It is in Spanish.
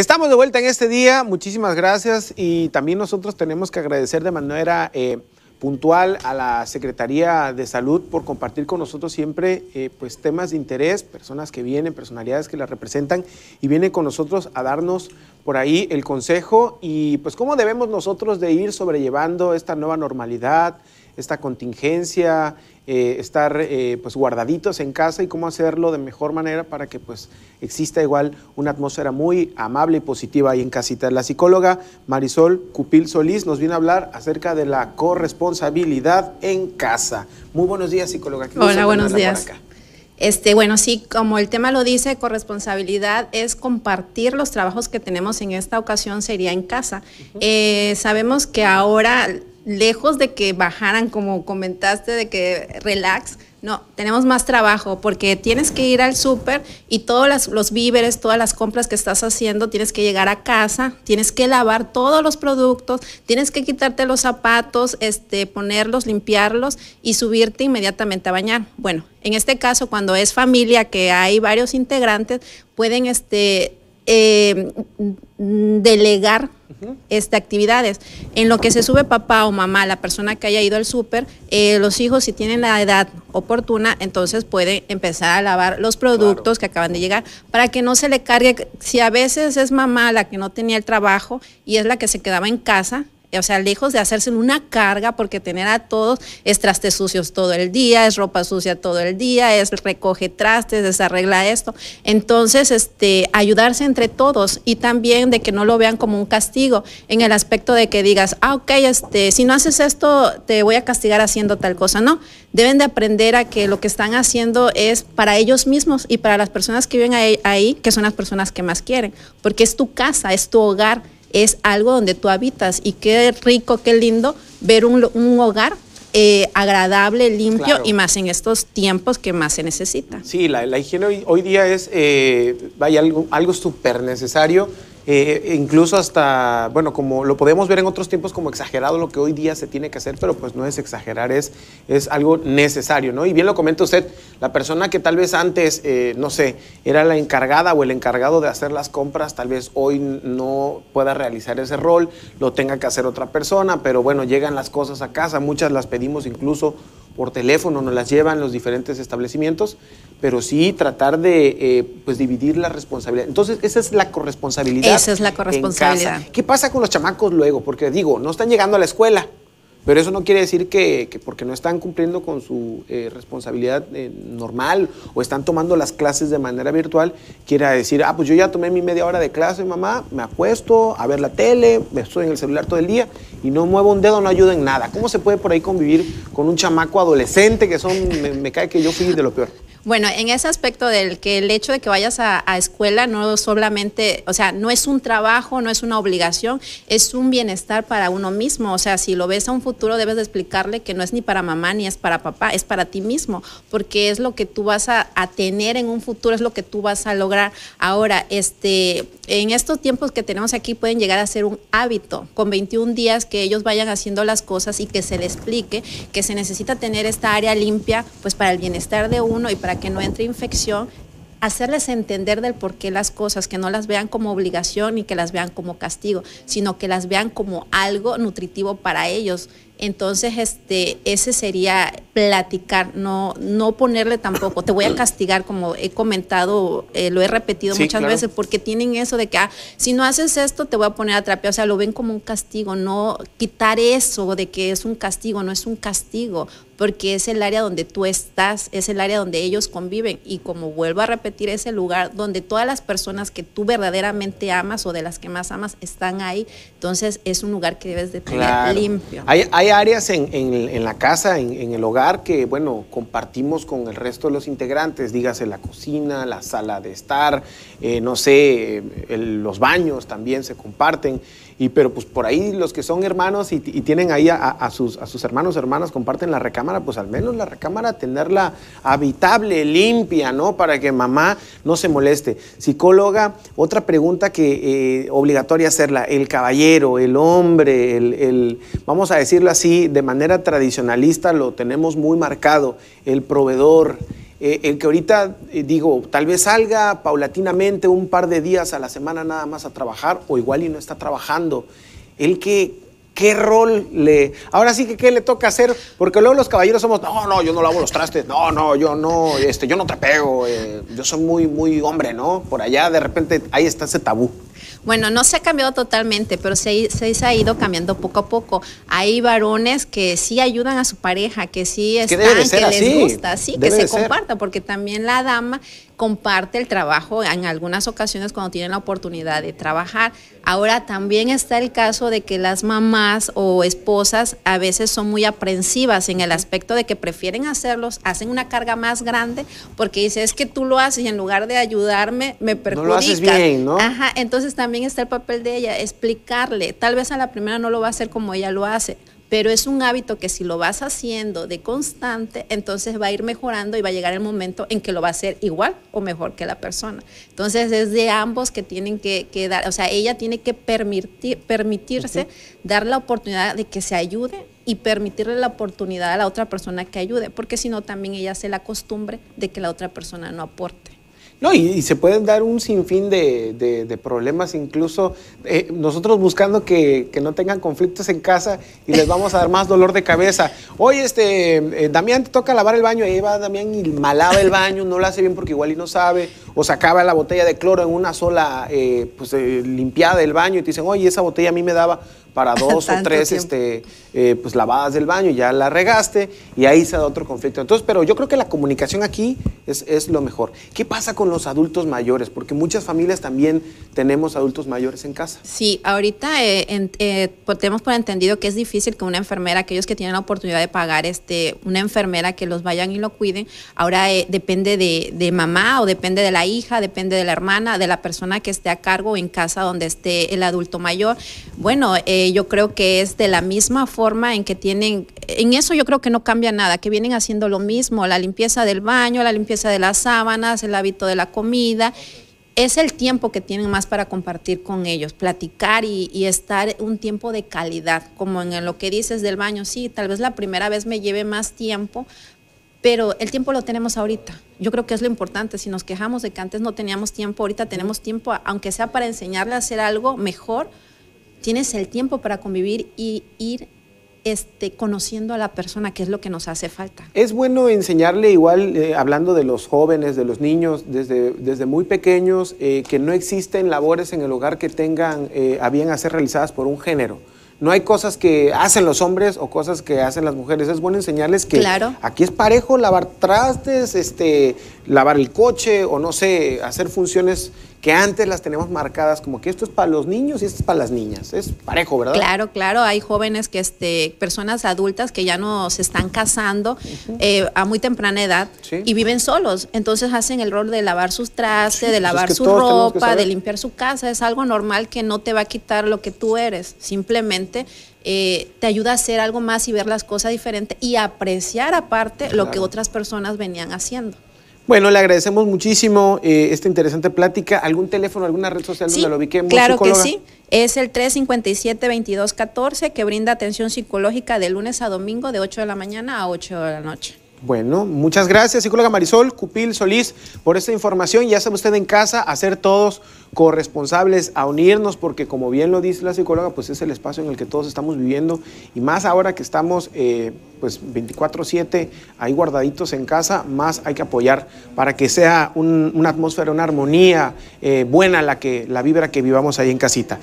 Estamos de vuelta en este día, muchísimas gracias y también nosotros tenemos que agradecer de manera eh, puntual a la Secretaría de Salud por compartir con nosotros siempre eh, pues temas de interés, personas que vienen, personalidades que la representan y vienen con nosotros a darnos por ahí el consejo y pues cómo debemos nosotros de ir sobrellevando esta nueva normalidad, esta contingencia, eh, estar eh, pues guardaditos en casa y cómo hacerlo de mejor manera para que pues exista igual una atmósfera muy amable y positiva ahí en casita. La psicóloga Marisol Cupil Solís nos viene a hablar acerca de la corresponsabilidad en casa. Muy buenos días psicóloga. Hola, buenos días. Este, bueno, sí, como el tema lo dice, corresponsabilidad es compartir los trabajos que tenemos en esta ocasión sería en casa. Eh, sabemos que ahora lejos de que bajaran, como comentaste, de que relax, no, tenemos más trabajo porque tienes que ir al súper y todos los víveres, todas las compras que estás haciendo, tienes que llegar a casa, tienes que lavar todos los productos, tienes que quitarte los zapatos, este, ponerlos, limpiarlos y subirte inmediatamente a bañar. Bueno, en este caso, cuando es familia, que hay varios integrantes, pueden este, eh, delegar actividades. En lo que se sube papá o mamá, la persona que haya ido al súper, eh, los hijos si tienen la edad oportuna, entonces pueden empezar a lavar los productos que acaban de llegar para que no se le cargue, si a veces es mamá la que no tenía el trabajo y es la que se quedaba en casa, o sea, lejos de hacerse una carga, porque tener a todos es trastes sucios todo el día, es ropa sucia todo el día, es recoge trastes, desarregla esto. Entonces, este, ayudarse entre todos y también de que no lo vean como un castigo, en el aspecto de que digas, ah, ok, este, si no haces esto, te voy a castigar haciendo tal cosa. No, deben de aprender a que lo que están haciendo es para ellos mismos y para las personas que viven ahí que son las personas que más quieren, porque es tu casa, es tu hogar es algo donde tú habitas y qué rico, qué lindo ver un, un hogar eh, agradable, limpio y más en estos tiempos que más se necesita. Sí, la, higiene hoy, día es, eh, vaya, algo, algo súper necesario eh, incluso hasta, bueno, como lo podemos ver en otros tiempos como exagerado lo que hoy día se tiene que hacer, pero pues no es exagerar, es, es algo necesario, ¿no? Y bien lo comenta usted, la persona que tal vez antes, eh, no sé, era la encargada o el encargado de hacer las compras, tal vez hoy no pueda realizar ese rol, lo tenga que hacer otra persona, pero bueno, llegan las cosas a casa, muchas las pedimos incluso por teléfono, nos las llevan los diferentes establecimientos, pero sí tratar de eh, pues dividir la responsabilidad. Entonces, esa es la corresponsabilidad. Esa es la corresponsabilidad. ¿Qué pasa con los chamacos luego? Porque digo, no están llegando a la escuela pero eso no quiere decir que, porque no están cumpliendo con su eh, responsabilidad eh, normal o están tomando las clases de manera virtual, quiera decir, ah, pues yo ya tomé mi media hora de clase, mamá, me acuesto a ver la tele, estoy en el celular todo el día y no muevo un dedo, no ayuda en nada. ¿Cómo se puede por ahí convivir con un chamaco adolescente que son, me cae que yo fui de lo peor? Bueno, en ese aspecto del que el hecho de que vayas a, escuela no solamente, o sea, no es un trabajo, no es una obligación, es un bienestar para uno mismo. O sea, si lo ves a un futuro, debes de explicarle que no es ni para mamá ni es para papá, es para ti mismo, porque es lo que tú vas a, a tener en un futuro, es lo que tú vas a lograr. Ahora, este, en estos tiempos que tenemos aquí pueden llegar a ser un hábito, con 21 días que ellos vayan haciendo las cosas y que se les explique que se necesita tener esta área limpia, pues para el bienestar de uno y para para que no entre infección, hacerles entender del por qué las cosas, que no las vean como obligación y que las vean como castigo, sino que las vean como algo nutritivo para ellos entonces, este, ese sería platicar, no, no ponerle tampoco, te voy a castigar, como he comentado, eh, lo he repetido muchas veces, porque tienen eso de que, ah, si no haces esto, te voy a poner a trapear, o sea, lo ven como un castigo, no quitar eso de que es un castigo, no es un castigo, porque es el área donde tú estás, es el área donde ellos conviven y como vuelvo a repetir, ese lugar donde todas las personas que tú verdaderamente amas o de las que más amas están ahí, entonces es un lugar que debes de tener limpio. hay áreas en, la casa, en, el hogar, que, bueno, compartimos con el resto de los integrantes, dígase la cocina, la sala de estar, eh, no sé, eh, los baños también se comparten. Y pero pues por ahí los que son hermanos y, tienen ahí a, sus, a sus hermanos, hermanas, comparten la recámara, pues al menos la recámara tenerla habitable, limpia, ¿no? Para que mamá no se moleste. Psicóloga, otra pregunta que eh, obligatoria hacerla, el caballero, el hombre, el, el, vamos a decirlo así, de manera tradicionalista lo tenemos muy marcado, el proveedor, el eh, que ahorita, eh, digo, tal vez salga paulatinamente un par de días a la semana nada más a trabajar, o igual y no está trabajando, el que ¿Qué rol le.? Ahora sí que qué le toca hacer, porque luego los caballeros somos, no, no, yo no lavo los trastes, no, no, yo no, este, yo no trapego, eh, yo soy muy, muy hombre, ¿no? Por allá de repente ahí está ese tabú. Bueno, no se ha cambiado totalmente, pero se, ha ido cambiando poco a poco. Hay varones que sí ayudan a su pareja, que sí están, que, les gusta, sí, que se comparta, porque también la dama comparte el trabajo en algunas ocasiones cuando tienen la oportunidad de trabajar. Ahora también está el caso de que las mamás o esposas a veces son muy aprensivas en el aspecto de que prefieren hacerlos, hacen una carga más grande porque dice es que tú lo haces y en lugar de ayudarme me perjudica. bien, ¿no? Ajá, entonces también está el papel de ella, explicarle, tal vez a la primera no lo va a hacer como ella lo hace, pero es un hábito que si lo vas haciendo de constante, entonces va a ir mejorando y va a llegar el momento en que lo va a hacer igual o mejor que la persona. Entonces es de ambos que tienen que, dar, o sea, ella tiene que permitir, permitirse dar la oportunidad de que se ayude y permitirle la oportunidad a la otra persona que ayude, porque si no también ella hace la costumbre de que la otra persona no aporte. No, y, se pueden dar un sinfín de, de, problemas, incluso eh, nosotros buscando que, no tengan conflictos en casa y les vamos a dar más dolor de cabeza. Oye, este, eh, Damián te toca lavar el baño, y ahí va Damián y malaba el baño, no lo hace bien porque igual y no sabe, o sacaba la botella de cloro en una sola eh, pues, limpiada del baño y te dicen, oye, esa botella a mí me daba para dos o tres este, eh, pues, lavadas del baño y ya la regaste y ahí se da otro conflicto. Entonces, pero yo creo que la comunicación aquí es, es lo mejor. ¿Qué pasa con los adultos mayores? Porque muchas familias también tenemos adultos mayores en casa. Sí, ahorita eh, eh tenemos por entendido que es difícil que una enfermera, aquellos que tienen la oportunidad de pagar este, una enfermera que los vayan y lo cuiden, ahora eh, depende de, de mamá o depende de la hija, depende de la hermana, de la persona que esté a cargo en casa donde esté el adulto mayor. Bueno, eh, yo creo que es de la misma forma en que tienen, en eso yo creo que no cambia nada, que vienen haciendo lo mismo, la limpieza del baño, la limpieza de las sábanas, el hábito de la comida. Es el tiempo que tienen más para compartir con ellos, platicar y, y estar un tiempo de calidad, como en lo que dices del baño, sí, tal vez la primera vez me lleve más tiempo, pero el tiempo lo tenemos ahorita. Yo creo que es lo importante. Si nos quejamos de que antes no teníamos tiempo, ahorita tenemos tiempo, aunque sea para enseñarle a hacer algo mejor tienes el tiempo para convivir y ir este, conociendo a la persona, que es lo que nos hace falta. Es bueno enseñarle igual, eh, hablando de los jóvenes, de los niños, desde, desde muy pequeños, eh, que no existen labores en el hogar que tengan eh, a bien a ser realizadas por un género. No hay cosas que hacen los hombres o cosas que hacen las mujeres. Es bueno enseñarles que aquí es parejo lavar trastes, este, lavar el coche o no sé, hacer funciones que antes las tenemos marcadas como que esto es para los niños y esto es para las niñas. Es parejo, ¿verdad? Claro, claro. Hay jóvenes que, este, personas adultas que ya no se están casando eh, a muy temprana edad y viven solos. Entonces hacen el rol de lavar sus trastes, de pues lavar su ropa, de limpiar su casa. Es algo normal que no te va a quitar lo que tú eres. Simplemente eh, te ayuda a hacer algo más y ver las cosas diferente y apreciar aparte lo que otras personas venían haciendo. Bueno, le agradecemos muchísimo eh, esta interesante plática. ¿Algún teléfono, alguna red social donde lo ubiquemos? Claro que sí. Es el 357-2214 que brinda atención psicológica de lunes a domingo de 8 de la mañana a 8 de la noche. Bueno, muchas gracias, psicóloga Marisol Cupil Solís, por esta información. Ya sabe usted en casa, a ser todos corresponsables, a unirnos, porque como bien lo dice la psicóloga, pues es el espacio en el que todos estamos viviendo, y más ahora que estamos eh, pues 24/7 ahí guardaditos en casa, más hay que apoyar para que sea una atmósfera, una armonía eh, buena la, que, la vibra que vivamos ahí en casita.